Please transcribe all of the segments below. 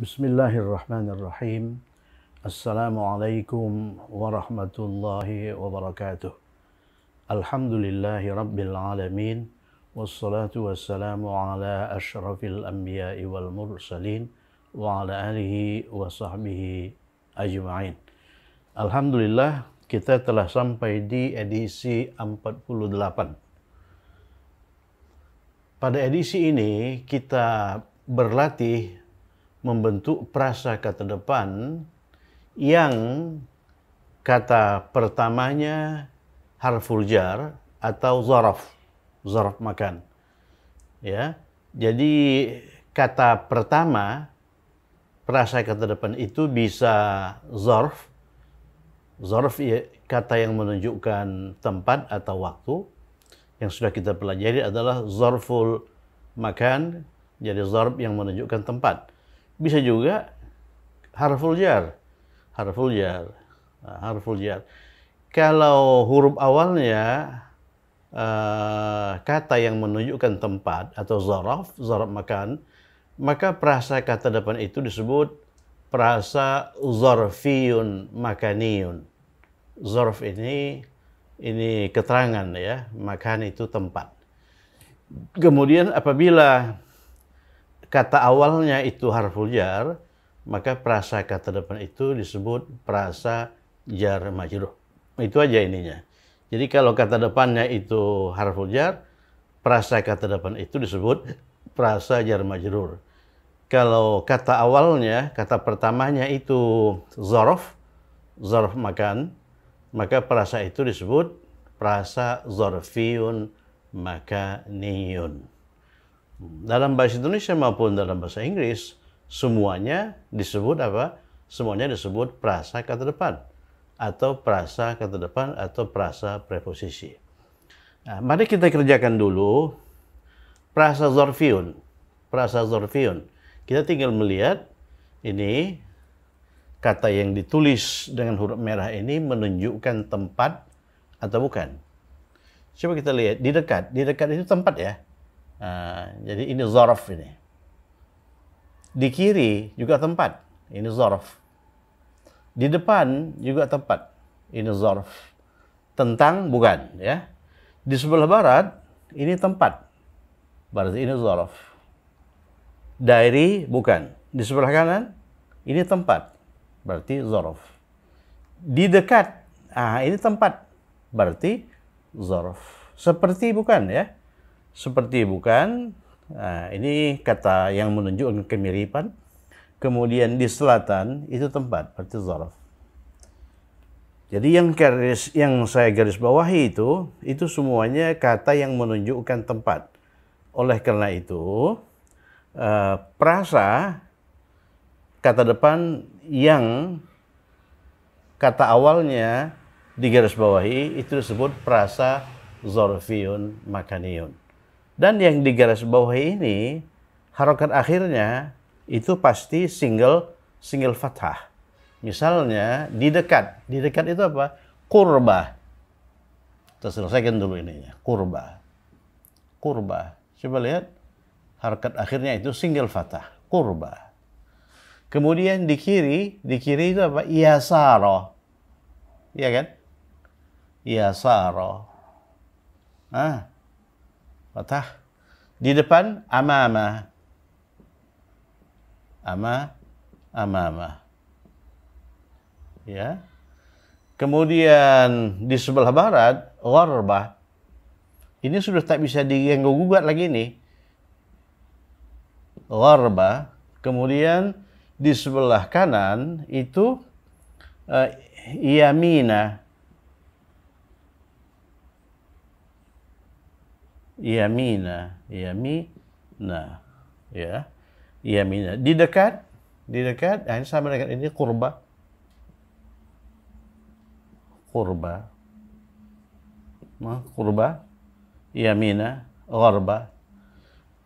Bismillahirrahmanirrahim. Assalamualaikum warahmatullahi wabarakatuh. Alhamdulillahi rabbil alamin. Wassalatu wassalamu ala ashrafil anbiya'i wal mursalin wa ala alihi wa sahbihi ajma'in. Alhamdulillah kita telah sampai di edisi 48. Pada edisi ini kita berlatih membentuk prasangka depan yang kata pertamanya harful jar atau zaraf, zaraf makan. Ya. Jadi kata pertama prasangka depan itu bisa zarf. Zarf ya, kata yang menunjukkan tempat atau waktu. Yang sudah kita pelajari adalah zarful makan, jadi zarf yang menunjukkan tempat. Bisa juga harful jar. Harful jar. Nah, harful jar. Kalau huruf awalnya uh, kata yang menunjukkan tempat atau zaraf, zaraf makan, maka perasa kata depan itu disebut perasa zarfiyun makaniyun. Zarf ini ini keterangan ya, makan itu tempat. Kemudian apabila kata awalnya itu harful jar, maka prasa kata depan itu disebut prasa jar majrur. Itu aja ininya. Jadi kalau kata depannya itu harful jar, prasa kata depan itu disebut prasa jar majrur. Kalau kata awalnya, kata pertamanya itu zorof, zorof makan, maka prasa itu disebut prasa zorfiun makaniyun. Dalam bahasa Indonesia maupun dalam bahasa Inggris, semuanya disebut apa? Semuanya disebut prasa kata depan atau prasa kata depan atau prasa preposisi. Nah, mari kita kerjakan dulu prasa zorfiun. Prasa zorfiun. Kita tinggal melihat ini kata yang ditulis dengan huruf merah ini menunjukkan tempat atau bukan. Coba kita lihat di dekat. Di dekat itu tempat ya. Ah, jadi ini zorof ini. Di kiri juga tempat, ini zorof. Di depan juga tempat, ini zorof. Tentang bukan, ya. Di sebelah barat ini tempat, berarti ini zorof. dari bukan. Di sebelah kanan ini tempat, berarti zorof. Di dekat, ah ini tempat, berarti zorof. Seperti bukan ya seperti bukan. Nah, ini kata yang menunjukkan kemiripan. Kemudian di selatan itu tempat, berarti Zorof. Jadi yang garis yang saya garis bawahi itu itu semuanya kata yang menunjukkan tempat. Oleh karena itu eh, prasa kata depan yang kata awalnya digaris bawahi itu disebut prasa zorfiun makaniun. Dan yang di garis bawah ini, harokat akhirnya itu pasti single single fathah. Misalnya di dekat, di dekat itu apa? Kurba. Kita selesaikan dulu ininya, kurba. Kurba. Coba lihat harokat akhirnya itu single fathah, kurba. Kemudian di kiri, di kiri itu apa? Iyasaro. Iya kan? Iyasaro. Ah, Fathah. Di depan amama. Ama amama. Ya. Kemudian di sebelah barat gharbah. Ini sudah tak bisa diganggu gugat lagi nih. gharba Kemudian di sebelah kanan itu uh, yamina yamina yamina ya yamina di dekat di dekat nah ini sama dengan ini kurba kurba nah, kurba yamina gharba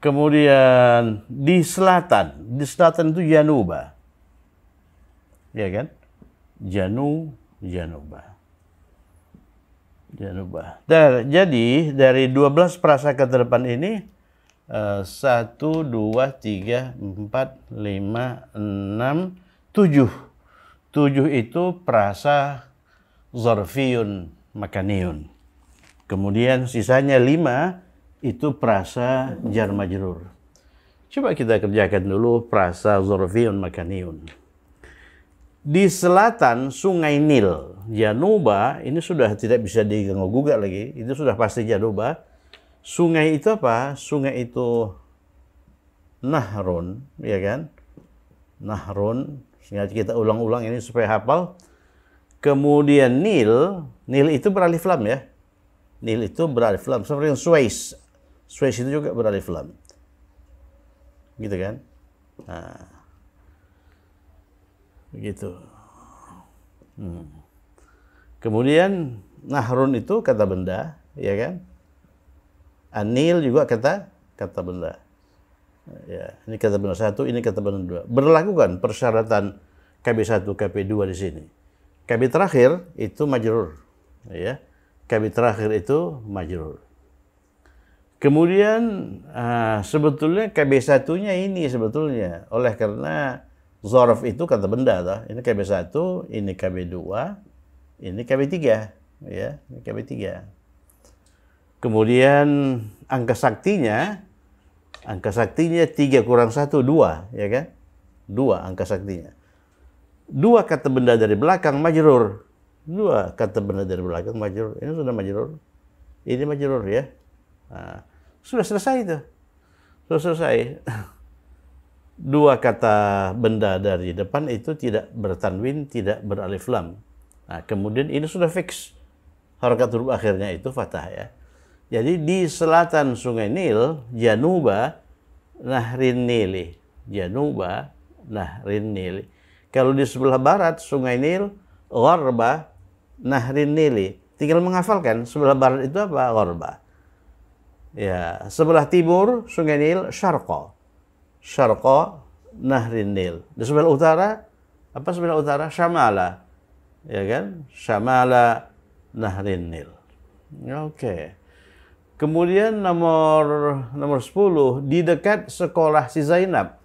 kemudian di selatan di selatan itu januba ya kan janu januba Jangan rubah. Dar, jadi dari 12 prasangka terdepan ini eh, satu dua tiga empat lima enam tujuh tujuh itu prasa zorfiun makaniun kemudian sisanya lima itu prasa jar coba kita kerjakan dulu prasa zorfiun makaniun di selatan Sungai Nil, Januba ini sudah tidak bisa diganggu gugat lagi. Itu sudah pasti Januba. Sungai itu apa? Sungai itu Nahron, ya kan? Nahron. Sehingga kita ulang-ulang ini supaya hafal. Kemudian Nil, Nil itu beralif lam ya. Nil itu beralif lam. Seperti Suez. Suez itu juga beralif lam. Gitu kan? Nah, Begitu. Hmm. Kemudian nahrun itu kata benda, ya kan? Anil juga kata kata benda. Ya, ini kata benda satu, ini kata benda dua. Berlakukan persyaratan KB1, KB2 di sini. KB terakhir itu majrur, ya. KB terakhir itu majrur. Kemudian uh, sebetulnya KB satunya ini sebetulnya oleh karena Zorof itu kata benda toh. Ini KB1, ini KB2, ini KB3 ya, ini KB3. Kemudian angka saktinya angka saktinya 3 kurang 1 2 ya kan? 2 angka saktinya. Dua kata benda dari belakang majrur. Dua kata benda dari belakang majrur. Ini sudah majrur. Ini majrur ya. Nah, sudah selesai itu. Sudah selesai. dua kata benda dari depan itu tidak bertanwin, tidak beralif lam. Nah, kemudian ini sudah fix. harakat huruf akhirnya itu fathah ya. Jadi di selatan Sungai Nil, Januba, Nahrin Nili. Januba, Nahrin Nili. Kalau di sebelah barat Sungai Nil, Gharba, Nahrin Nili. Tinggal menghafalkan sebelah barat itu apa? Gharba. Ya, sebelah timur Sungai Nil, Syarqa syarqa nahrin nil. Di sebelah utara apa sebelah utara? Syamala. Ya kan? Syamala nahrin nil. Oke. Okay. Kemudian nomor nomor 10 di dekat sekolah si Zainab.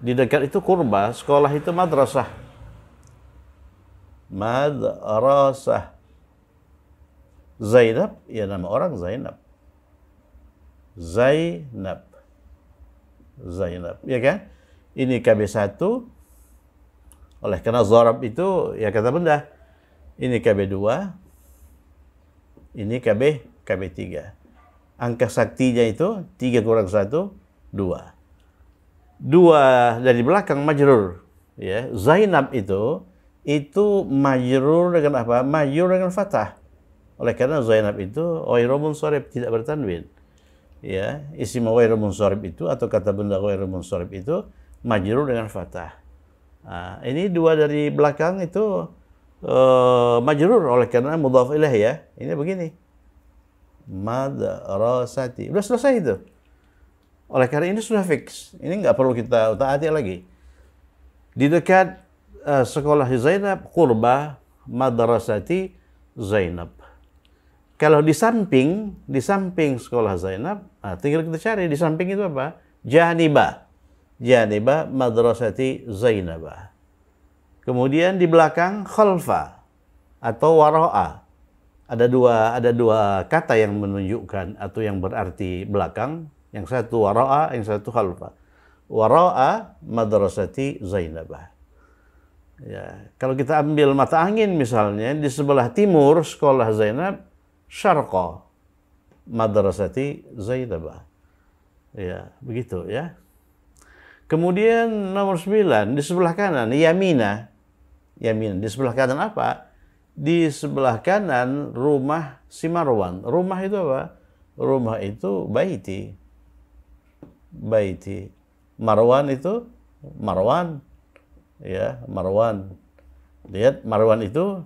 Di dekat itu kurba, sekolah itu madrasah. Madrasah. Zainab ya nama orang Zainab. Zainab. Zainab, ya kan? Ini KB1 oleh karena zarab itu ya kata benda. Ini KB2, ini KB KB3. Angka saktinya itu 3 kurang 1 2. 2 dari belakang majrur, ya. Zainab itu itu majrur dengan apa? Majrur dengan fathah. Oleh karena Zainab itu oirobun sorib tidak bertanwin ya isim ghairu munsharif itu atau kata benda ghairu munsharif itu majrur dengan fathah. Nah, ini dua dari belakang itu uh, majrur oleh karena mudhaf ilaih ya. Ini begini. Madrasati. Sudah selesai itu. Oleh karena ini sudah fix. Ini nggak perlu kita taati lagi. Di dekat uh, sekolah Zainab, kurba madrasati Zainab. Kalau di samping, di samping sekolah Zainab, nah, tinggal kita cari di samping itu apa? Janibah. Janibah madrasati Zainabah. Kemudian di belakang khalfa atau waro'a. Ada dua ada dua kata yang menunjukkan atau yang berarti belakang. Yang satu waro'a, yang satu khalfa. Waro'a madrasati Zainabah. Ya, kalau kita ambil mata angin misalnya di sebelah timur sekolah Zainab syarqa madrasati Zainabah. Ya, begitu ya. Kemudian nomor 9 di sebelah kanan Yamina. Yamina di sebelah kanan apa? Di sebelah kanan rumah Simarwan. Rumah itu apa? Rumah itu baiti. Baiti. Marwan itu Marwan. Ya, Marwan. Lihat Marwan itu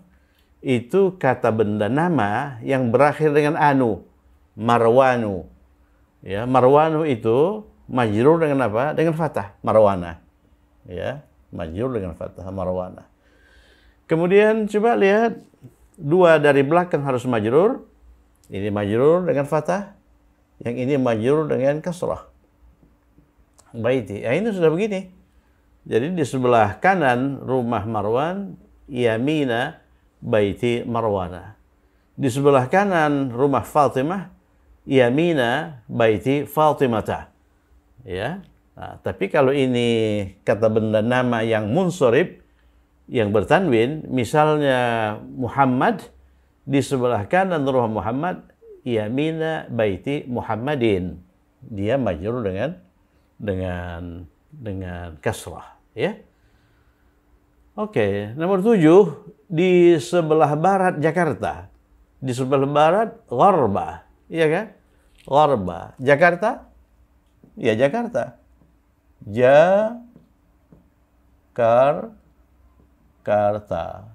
itu kata benda nama yang berakhir dengan anu, marwanu. Ya, marwanu itu majrur dengan apa? Dengan fathah, marwana. Ya, majrur dengan fathah marwana. Kemudian coba lihat dua dari belakang harus majrur. Ini majrur dengan fathah, yang ini majrur dengan kasrah. Baiti. Ya, ini sudah begini. Jadi di sebelah kanan rumah Marwan, Yamina, baiti Marwana. Di sebelah kanan rumah Fatimah, yamina baiti Fatimata. Ya. Nah, tapi kalau ini kata benda nama yang munsurib, yang bertanwin, misalnya Muhammad, di sebelah kanan rumah Muhammad, yamina baiti Muhammadin. Dia majur dengan dengan dengan kasrah, ya. Oke, nomor tujuh di sebelah barat Jakarta, di sebelah barat Gorba, iya kan? Gorba, Jakarta, ya Jakarta, Jakarta,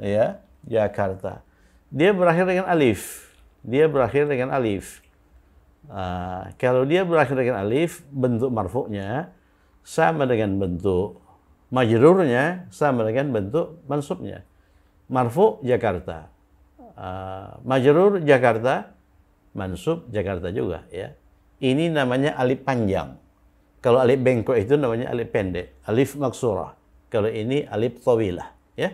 ya Jakarta. Dia berakhir dengan alif, dia berakhir dengan alif. Uh, kalau dia berakhir dengan alif, bentuk marfuknya sama dengan bentuk majrurnya sama dengan bentuk mansubnya. Marfu Jakarta. Uh, ah, majrur Jakarta, mansub Jakarta juga ya. Ini namanya alif panjang. Kalau alif bengkok itu namanya alif pendek, alif maksurah. Kalau ini alif tawilah ya.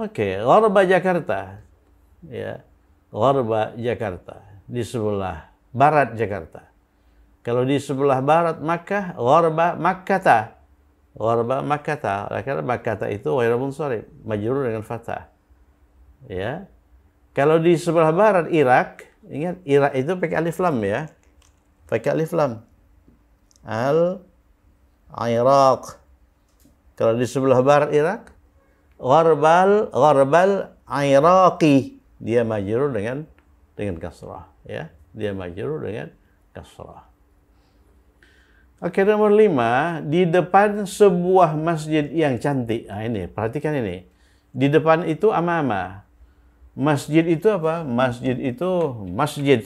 Oke, okay. Gharba Jakarta ya. Gharba Jakarta di sebelah barat Jakarta. Kalau di sebelah barat Makkah, Gharba Makkata. Gharba makata. Karena makata itu wairabun sorry. Majrur dengan fathah. Ya. Kalau di sebelah barat Irak, ingat Irak itu pakai alif lam ya. Pakai alif lam. Al Iraq. Kalau di sebelah barat Irak, Gharbal Gharbal Iraqi. Dia majrur dengan dengan kasrah ya. Dia majrur dengan kasrah. Oke, nomor lima, di depan sebuah masjid yang cantik. Nah ini, perhatikan ini. Di depan itu ama-ama Masjid itu apa? Masjid itu masjid.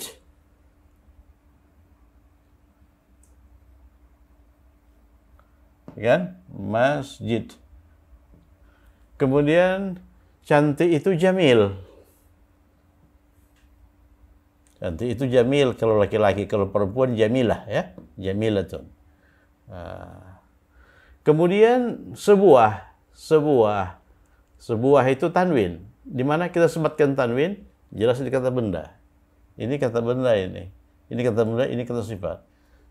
Kan? Masjid. Kemudian cantik itu jamil. Cantik itu jamil kalau laki-laki, kalau perempuan jamilah ya. tuh. Kemudian sebuah, sebuah, sebuah itu tanwin. Di mana kita sematkan tanwin, jelas ini kata benda. Ini kata benda ini. Ini kata benda, ini kata sifat.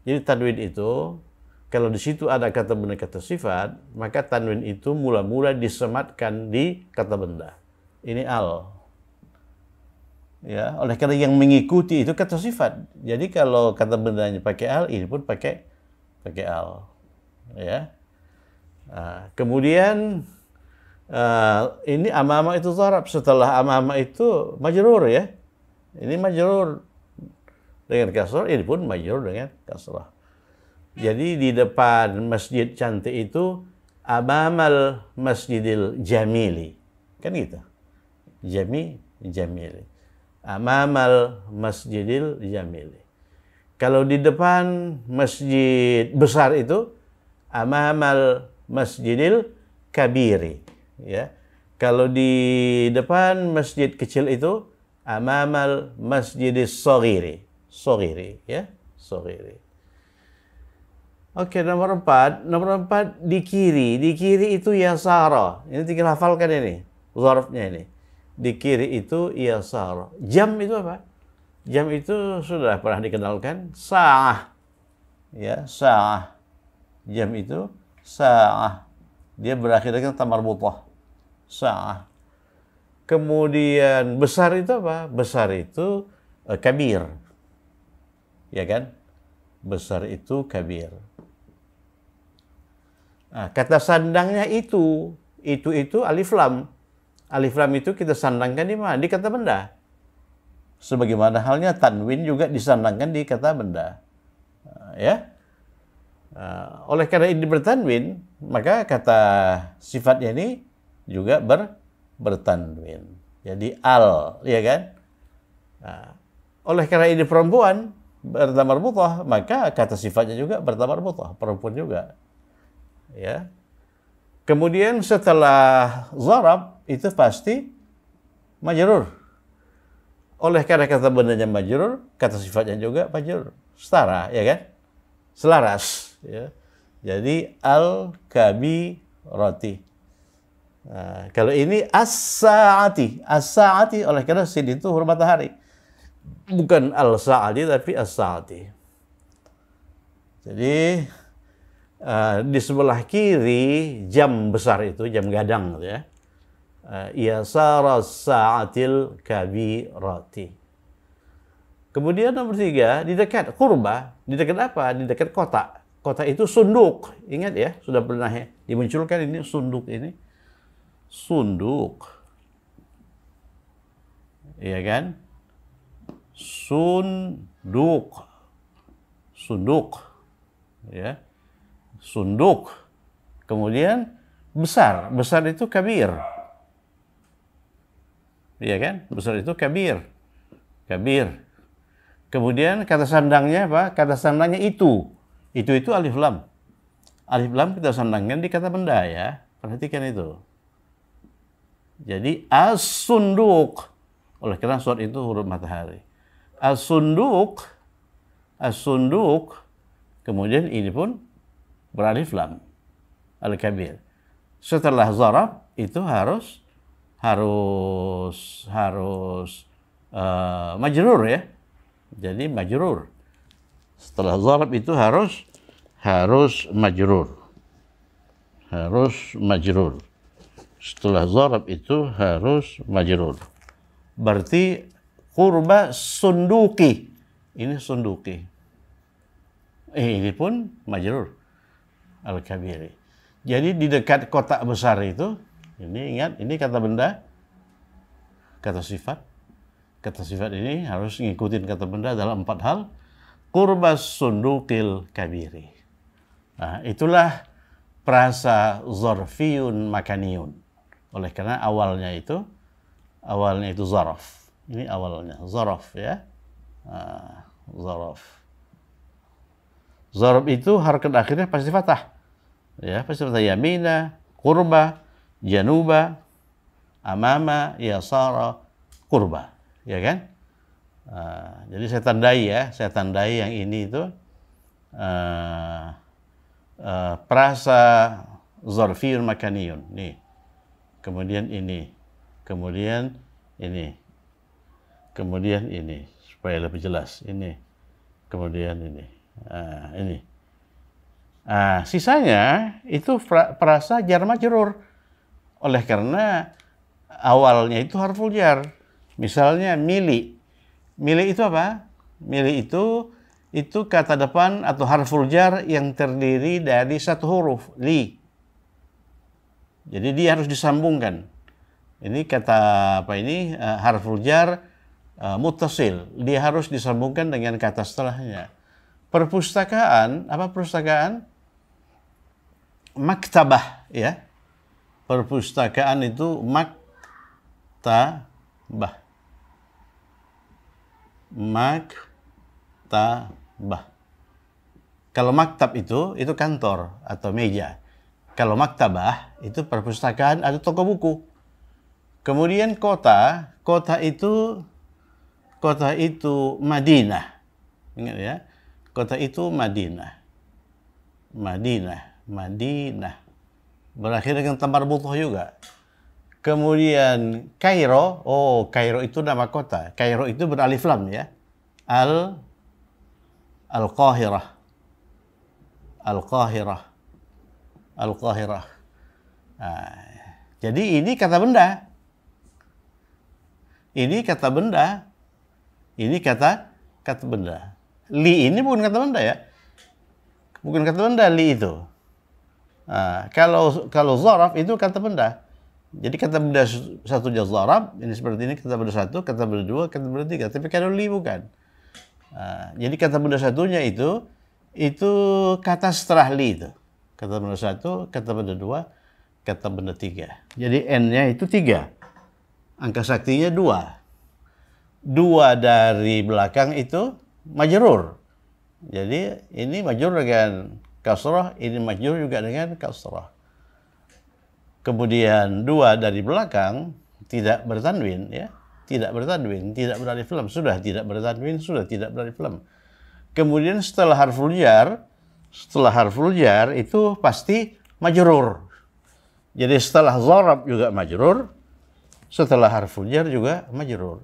Jadi tanwin itu, kalau di situ ada kata benda, kata sifat, maka tanwin itu mula-mula disematkan di kata benda. Ini al. Ya, oleh karena yang mengikuti itu kata sifat. Jadi kalau kata bendanya pakai al, ini pun pakai PGL ya nah, kemudian uh, ini amama itu zarab setelah amama itu majrur ya ini majrur dengan kasrah ini pun majrur dengan kasrah jadi di depan masjid cantik itu amamal masjidil jamili kan gitu jami jamili amamal masjidil jamili kalau di depan masjid besar itu amamal masjidil kabiri ya. Kalau di depan masjid kecil itu amamal masjidis sogiri. Sogiri ya, sogiri. Oke, nomor empat. Nomor empat di kiri. Di kiri itu yasara. Ini tinggal hafalkan ini. Zarfnya ini. Di kiri itu yasara. Jam itu apa? Jam itu sudah pernah dikenalkan sah. Ya, sah. Jam itu sah. Dia berakhir dengan tamar butoh Sah. Kemudian besar itu apa? Besar itu eh, kabir. Ya kan? Besar itu kabir. Nah, kata sandangnya itu, itu itu alif lam. Alif lam itu kita sandangkan di mana? Di kata benda sebagaimana halnya tanwin juga disandangkan di kata benda. Eh, ya. Eh, oleh karena ini bertanwin, maka kata sifatnya ini juga ber, bertanwin. Jadi al, ya kan? Nah, oleh karena ini perempuan bertamar butoh, maka kata sifatnya juga bertamar butoh, perempuan juga. Ya. Kemudian setelah zarab itu pasti majerur oleh karena kata bendanya majrur, kata sifatnya juga majrur. Setara, ya kan? Selaras. Ya. Jadi al roti. Nah, kalau ini as-sa'ati. as oleh karena sini itu huruf matahari. Bukan al-sa'ati tapi as Jadi uh, di sebelah kiri jam besar itu, jam gadang gitu ya Eh, yasara sa'atil kabirati. Kemudian nomor tiga, di dekat kurba, di dekat apa? Di dekat kota. Kota itu sunduk. Ingat ya, sudah pernah ya. Dimunculkan ini sunduk ini. Sunduk. Iya kan? Sunduk. Sunduk. Ya. Sunduk. Kemudian besar. Besar itu kabir Iya kan? Besar itu kabir. Kabir. Kemudian kata sandangnya apa? Kata sandangnya itu. Itu itu alif lam. Alif lam kita sandangkan di kata benda ya. Perhatikan itu. Jadi as Oleh karena surat itu huruf matahari. as asunduk. as Kemudian ini pun beralif lam. Al-kabir. Setelah zarab itu harus harus harus uh, majrur ya. Jadi majrur. Setelah zarab itu harus harus majrur. Harus majrur. Setelah zarab itu harus majrur. Berarti kurba sunduki. Ini sunduki. Eh, ini pun majrur al-kabiri. Jadi di dekat kotak besar itu ini ingat, ini kata benda, kata sifat. Kata sifat ini harus ngikutin kata benda dalam empat hal. Kurbas sundukil kabiri. Nah, itulah prasa zorfiun makaniun. Oleh karena awalnya itu, awalnya itu zorof. Ini awalnya, zorof ya. Nah, Zorof Zorof itu harga akhirnya pasti fathah. Ya, pasti fathah yamina, kurba, januba, amama, yasara, kurba. Ya kan? Uh, jadi saya tandai ya, saya tandai yang ini itu uh, ah, uh, ah, prasa zorfir makaniyun. Nih. Kemudian ini. Kemudian ini. Kemudian ini. Supaya lebih jelas. Ini. Kemudian ini. Uh, ini. Uh, sisanya itu perasa jarma jerur oleh karena awalnya itu harful jar. Misalnya mili. Mili itu apa? Mili itu itu kata depan atau harful jar yang terdiri dari satu huruf, li. Jadi dia harus disambungkan. Ini kata apa ini? Eh, harful jar eh, mutasil. Dia harus disambungkan dengan kata setelahnya. Perpustakaan, apa perpustakaan? Maktabah, ya perpustakaan itu maktabah. Maktabah. Kalau maktab itu, itu kantor atau meja. Kalau maktabah, itu perpustakaan atau toko buku. Kemudian kota, kota itu kota itu Madinah. Ingat ya, kota itu Madinah. Madinah, Madinah berakhir dengan tamar butuh juga. Kemudian Kairo, oh Kairo itu nama kota. Kairo itu beralif lam ya. Al Al-Qahirah. Al-Qahirah. Al-Qahirah. Nah, jadi ini kata benda. Ini kata benda. Ini kata kata benda. Li ini bukan kata benda ya. Bukan kata benda li itu. Nah, kalau kalau zaraf itu kata benda. Jadi kata benda satu jadi zaraf, ini seperti ini kata benda satu, kata benda dua, kata benda tiga. Tapi kalau li bukan. Nah, jadi kata benda satunya itu itu kata setelah li itu. Kata benda satu, kata benda dua, kata benda tiga. Jadi n-nya itu tiga. Angka saktinya dua. Dua dari belakang itu majerur. Jadi ini majerur dengan kasrah ini majrur juga dengan kasrah kemudian dua dari belakang tidak bertanwin ya tidak bertanwin tidak beralif film sudah tidak bertanwin sudah tidak beralif film kemudian setelah harful jar setelah harful jar itu pasti majrur jadi setelah zarab juga majrur setelah harful jar juga majrur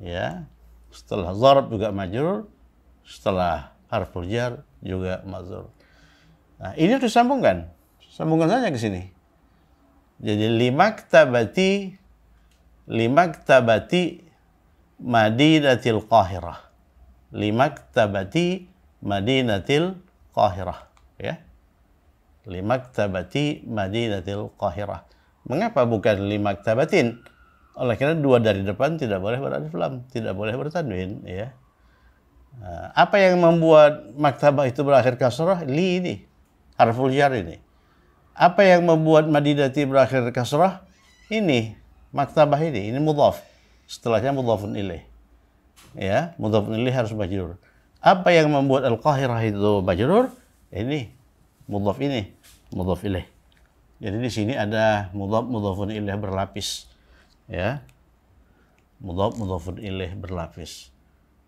ya setelah zarab juga majrur setelah harful jar juga mazur. Nah, ini harus sambungkan. Sambungkan saja ke sini. Jadi limak tabati limak tabati madinatil qahirah. Limak tabati madinatil qahirah, ya. Limak tabati madinatil qahirah. Mengapa bukan limak tabatin? Oleh karena dua dari depan tidak boleh beradif lam, tidak boleh bertanwin, ya. Nah, apa yang membuat maktabah itu berakhir kasrah? Li ini, harful jar ini. Apa yang membuat madidati berakhir kasrah? Ini, maktabah ini, ini mudhaf. Setelahnya mudhafun ilih. Ya, mudhafun ilih harus majrur. Apa yang membuat al-qahirah itu majrur? Ini, mudhaf ini, mudhaf ilih. Jadi di sini ada mudhaf mudhafun ilih berlapis. Ya. Mudhaf mudhafun ilaih berlapis.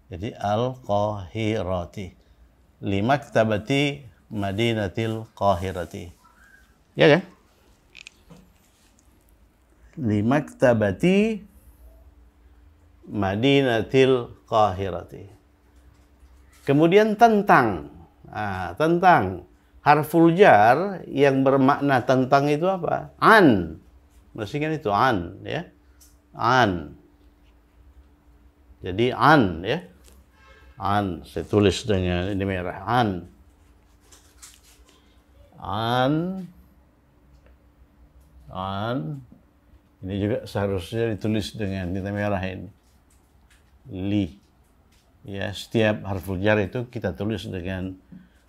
Jadi al-Qahirati. Limaktabati Madinatil Qahirati. Ya kan? Ya. Limaktabati Madinatil Qahirati. Kemudian tentang nah, tentang harful jar yang bermakna tentang itu apa? An. Mestinya itu an ya. An. Jadi an ya an saya tulis dengan ini merah an an an ini juga seharusnya ditulis dengan tinta merah ini li ya setiap harful jar itu kita tulis dengan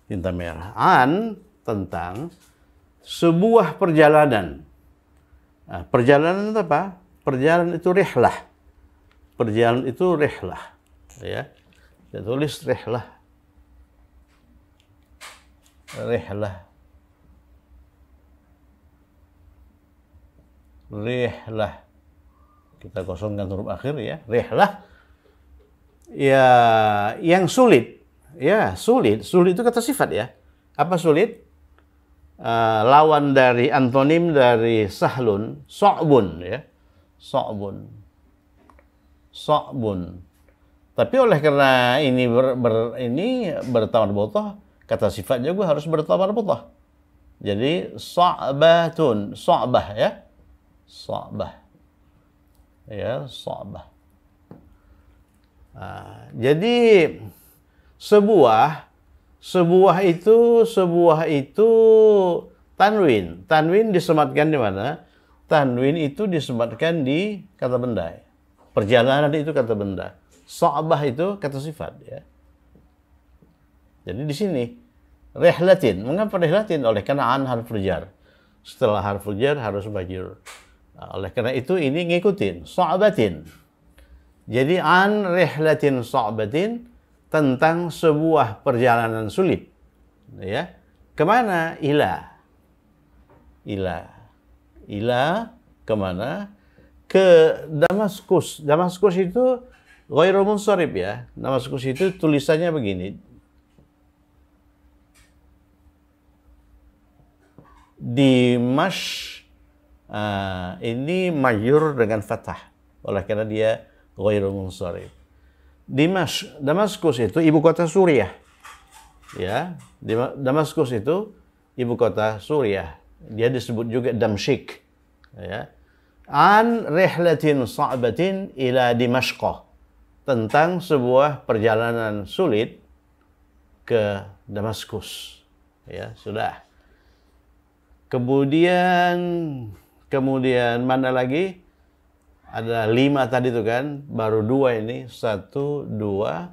tinta merah an tentang sebuah perjalanan nah, perjalanan itu apa perjalanan itu rihlah perjalanan itu rihlah ya saya tulis rehlah rehlah rehlah Kita kosongkan huruf akhir ya. rehlah Ya, yang sulit. Ya, sulit. Sulit itu kata sifat ya. Apa sulit? Uh, lawan dari antonim dari sahlun, so'bun ya. So'bun. So'bun. Tapi oleh karena ini ber, ber ini bertawar botoh, kata sifatnya gue harus bertawar botoh. Jadi sa'batun, sa'bah ya. Sa'bah. Ya, sa'bah. Nah, jadi sebuah sebuah itu sebuah itu tanwin. Tanwin disematkan di mana? Tanwin itu disematkan di kata benda. Perjalanan itu kata benda. So'bah itu kata sifat ya. Jadi di sini rehlatin. Mengapa rehlatin? Oleh karena an harful jar. Setelah harful jar harus majrur. Nah, oleh karena itu ini ngikutin sa'batin. Jadi an rehlatin sa'batin tentang sebuah perjalanan sulit. Ya. Kemana? Ila. Ila. Ila kemana? Ke Damaskus. Damaskus itu Ghairu munsorib ya. nama suku tulisannya begini. Dimash uh, eh, ini mayur dengan fathah. Oleh karena dia ghairu munsorib. Dimash, Damaskus itu ibu kota Suriah. Ya, Damaskus itu ibu kota Suriah. Dia disebut juga Damsyik. Ya. An rehlatin sa'batin ila Dimashqah tentang sebuah perjalanan sulit ke Damaskus. Ya, sudah. Kemudian kemudian mana lagi? Ada lima tadi tuh kan, baru dua ini, satu, dua,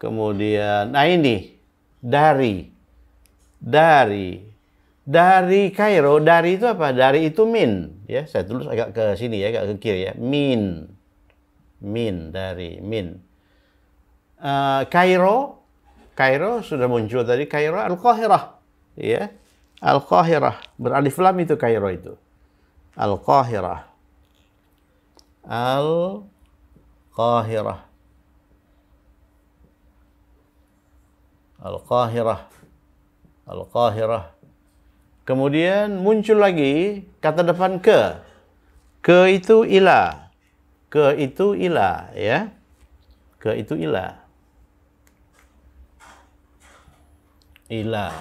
kemudian, nah ini, dari, dari, dari Kairo, dari itu apa? Dari itu min, ya saya tulis agak ke sini ya, agak ke kiri ya, min min dari min. Uh, Kairo, Kairo sudah muncul tadi Kairo Al-Qahirah, ya. Al-Qahirah beralif lam itu Kairo itu. Al-Qahirah. Al-Qahirah. Al-Qahirah. Al-Qahirah. Kemudian muncul lagi kata depan ke. Ke itu ilah ke itu ilah ya ke itu ilah ilah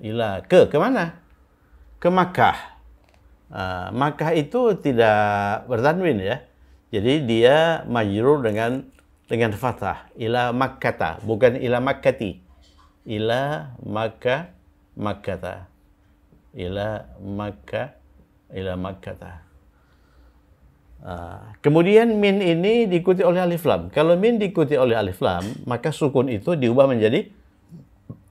ilah ke kemana ke Makkah uh, Makkah itu tidak bertanwin ya jadi dia majrur dengan dengan fathah ila makkata bukan ila makkati ila Makkah makkata ila Makkah ila makkata Ah, kemudian min ini diikuti oleh alif lam. Kalau min diikuti oleh alif lam, maka sukun itu diubah menjadi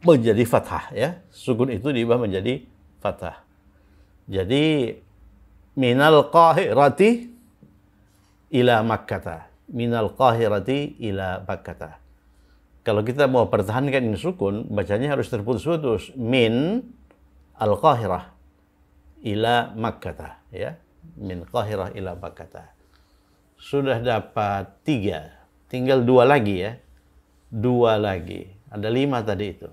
menjadi fathah ya. Sukun itu diubah menjadi fathah. Jadi minal qahirati ila makkata. Minal qahirati ila makkata. Kalau kita mau pertahankan ini sukun, bacanya harus terputus-putus. Min al-qahirah ila makkata ya min Qahirah ila Bakata. Sudah dapat tiga, tinggal dua lagi ya. Dua lagi, ada lima tadi itu.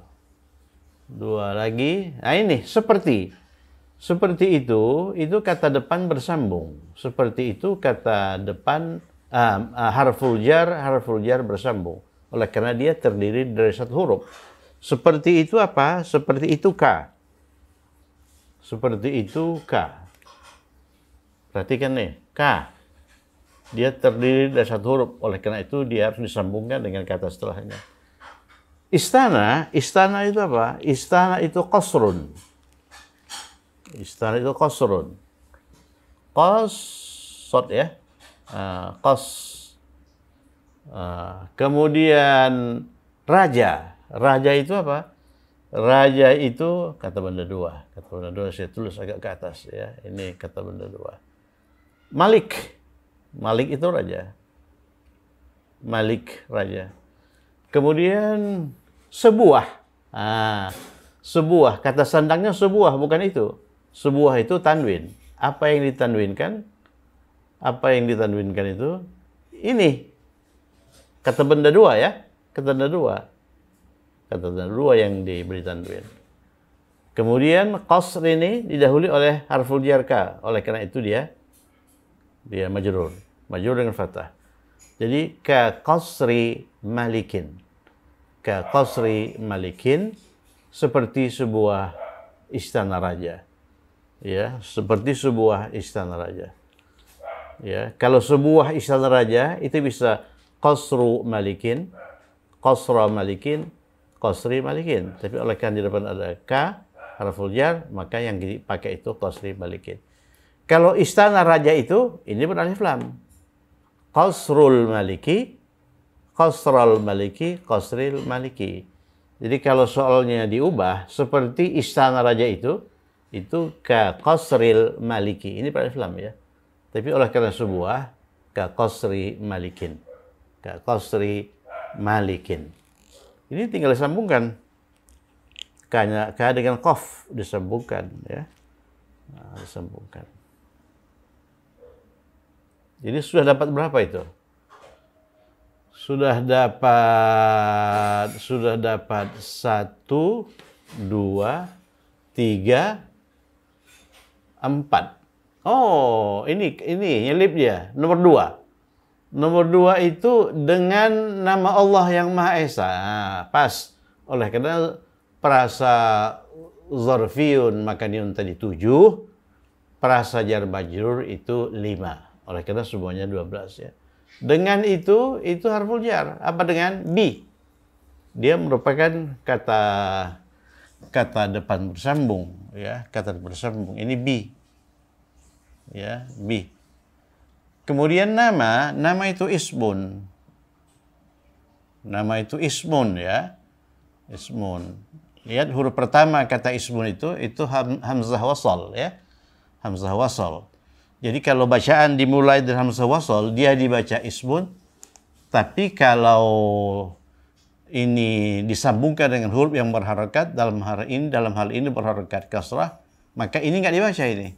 Dua lagi, nah ini seperti. Seperti itu, itu kata depan bersambung. Seperti itu kata depan uh, uh, harful jar, harful jar bersambung. Oleh karena dia terdiri dari satu huruf. Seperti itu apa? Seperti itu ka. Seperti itu ka Perhatikan nih, K. Dia terdiri dari satu huruf, oleh karena itu dia harus disambungkan dengan kata setelahnya. Istana, istana itu apa? Istana itu kosrun. Istana itu kosrun. Kos, sot ya. kos. Ah, ah, kemudian raja. Raja itu apa? Raja itu kata benda dua. Kata benda dua saya tulis agak ke atas ya. Ini kata benda dua. Malik. Malik itu raja. Malik raja. Kemudian sebuah. Ah, sebuah kata sandangnya sebuah bukan itu. Sebuah itu tanwin. Apa yang ditanwinkan? Apa yang ditanwinkan itu? Ini kata benda dua ya, kata benda dua. Kata benda dua yang diberi tanwin. Kemudian qasr ini didahului oleh harful jarka. Oleh karena itu dia dia majrur majrur dengan fathah jadi ka qasri malikin ka qasri malikin seperti sebuah istana raja ya seperti sebuah istana raja ya kalau sebuah istana raja itu bisa qasru malikin qasra malikin qasri malikin tapi oleh kan di depan ada ka harful jar maka yang dipakai itu qasri malikin kalau istana raja itu, ini alif lam. Qasrul maliki, Qasrul maliki, qasril maliki. Jadi kalau soalnya diubah, seperti istana raja itu, itu ka qasril maliki. Ini alif lam ya. Tapi oleh karena sebuah, ka qasri malikin. Ka qasri malikin. Ini tinggal disambungkan. K, dengan kof disambungkan ya. Nah, disambungkan. Jadi sudah dapat berapa itu? Sudah dapat sudah dapat satu, dua, tiga, empat. Oh, ini ini nyelip dia nomor dua. Nomor dua itu dengan nama Allah yang Maha Esa. Nah, pas. Oleh karena perasa zorfiun maka tadi tujuh, Perasa Jarbajur itu lima. Oleh karena semuanya 12 ya. Dengan itu, itu harful jar. Apa dengan bi? Dia merupakan kata kata depan bersambung ya, kata bersambung. Ini bi. Ya, bi. Kemudian nama, nama itu ismun. Nama itu ismun ya. Ismun. Lihat huruf pertama kata ismun itu itu ham, hamzah wasal ya. Hamzah wasal. Jadi kalau bacaan dimulai dari hamzah wasol, dia dibaca ismun. Tapi kalau ini disambungkan dengan huruf yang berharokat dalam hal ini dalam hal ini berharokat kasrah, maka ini nggak dibaca ini.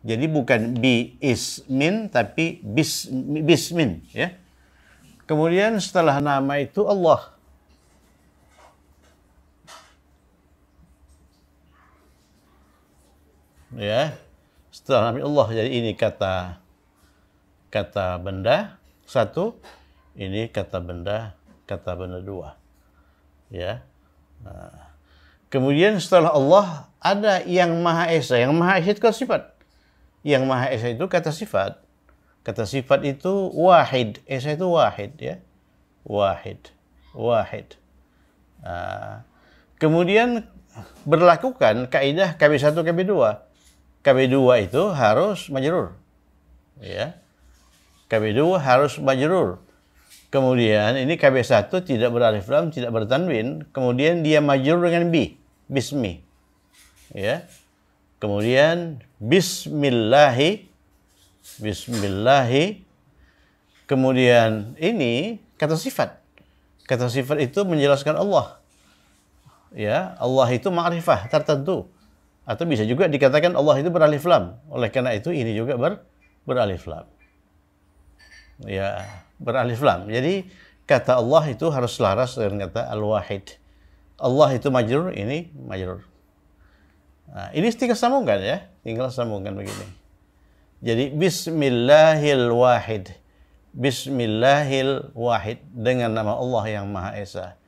Jadi bukan bi ismin tapi bis, bismin ya. Kemudian setelah nama itu Allah. Ya setelah Nabi Allah jadi ini kata kata benda satu ini kata benda kata benda dua ya nah, kemudian setelah Allah ada yang maha esa yang maha esa itu kata sifat yang maha esa itu kata sifat kata sifat itu wahid esa itu wahid ya wahid wahid nah, kemudian berlakukan kaidah KB1 KB2 KB2 itu harus majrur. Ya. KB2 harus majrur. Kemudian ini KB1 tidak beralif lam, tidak bertanwin, kemudian dia majrur dengan bi, bismi. Ya. Kemudian bismillahi bismillahi kemudian ini kata sifat. Kata sifat itu menjelaskan Allah. Ya, Allah itu ma'rifah tertentu. Atau bisa juga dikatakan Allah itu beralif lam. Oleh karena itu ini juga ber, beralif lam. Ya, beralif lam. Jadi kata Allah itu harus selaras dengan kata al-wahid. Allah itu majrur, ini majrur. Nah, ini tinggal sambungkan ya. Tinggal sambungkan begini. Jadi bismillahil wahid. Bismillahil wahid dengan nama Allah yang Maha Esa.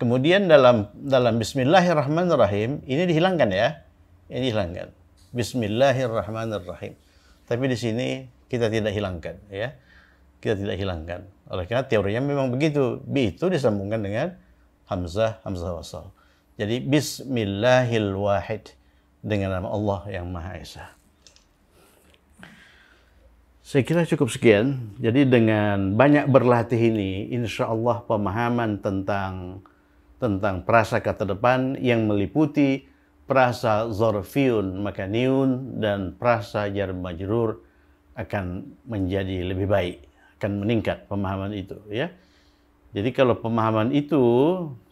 Kemudian dalam dalam Bismillahirrahmanirrahim ini dihilangkan ya. Ini dihilangkan. Bismillahirrahmanirrahim. Tapi di sini kita tidak hilangkan ya. Kita tidak hilangkan. Oleh karena teorinya memang begitu. B itu disambungkan dengan hamzah hamzah wasal. Jadi bismillahil dengan nama Allah yang Maha Esa. Saya kira cukup sekian. Jadi dengan banyak berlatih ini, insya Allah pemahaman tentang tentang prasaka terdepan yang meliputi prasa zorfiun makaniun dan prasa jar majrur akan menjadi lebih baik, akan meningkat pemahaman itu ya. Jadi kalau pemahaman itu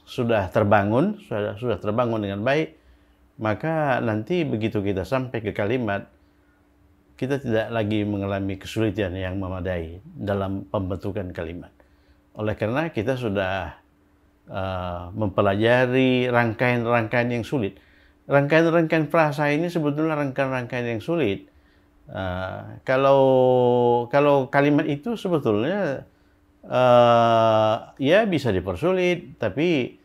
sudah terbangun, sudah sudah terbangun dengan baik, maka nanti begitu kita sampai ke kalimat kita tidak lagi mengalami kesulitan yang memadai dalam pembentukan kalimat. Oleh karena kita sudah uh, mempelajari rangkaian-rangkaian yang sulit. Rangkaian-rangkaian frasa ini sebetulnya rangkaian-rangkaian yang sulit. Uh, kalau kalau kalimat itu sebetulnya uh, ya bisa dipersulit, tapi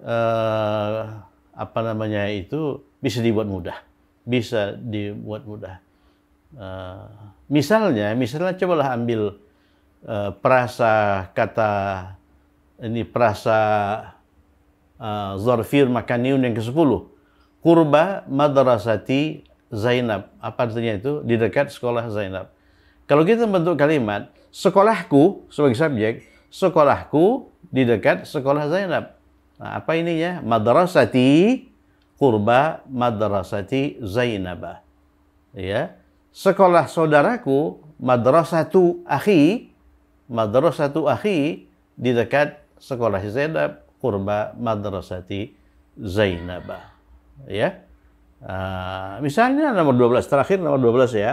uh, apa namanya itu bisa dibuat mudah, bisa dibuat mudah. Uh, misalnya, misalnya cobalah ambil uh, perasa kata ini perasa uh, eh, Zarfir Makaniun yang ke-10. Kurba Madrasati Zainab. Apa artinya itu? Di dekat sekolah Zainab. Kalau kita membentuk kalimat, sekolahku sebagai subjek, sekolahku di dekat sekolah Zainab. Nah, apa ininya? Madrasati kurba madrasati Zainabah. Ya. Sekolah saudaraku madrasatu akhi madrasatu akhi di dekat sekolah Zainab kurba madrasati Zainabah. Ya. Uh, misalnya nomor 12 terakhir nomor 12 ya.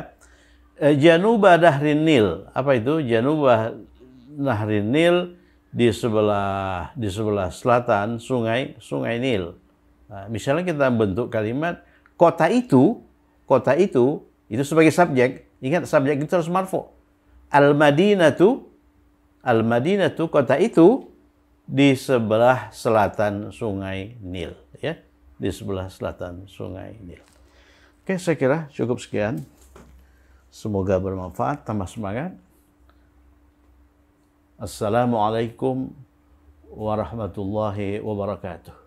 Eh, Januba Dahrin Nil. Apa itu? Januba Nahrin Nil di sebelah di sebelah selatan sungai Sungai Nil. Nah, misalnya kita bentuk kalimat kota itu, kota itu itu sebagai subjek. Ingat subjek itu harus marfu. Al-Madinatu Al-Madinatu kota itu di sebelah selatan Sungai Nil ya di sebelah selatan Sungai Nil. Oke, saya kira cukup sekian. Semoga bermanfaat, tambah semangat. Assalamualaikum warahmatullahi wabarakatuh.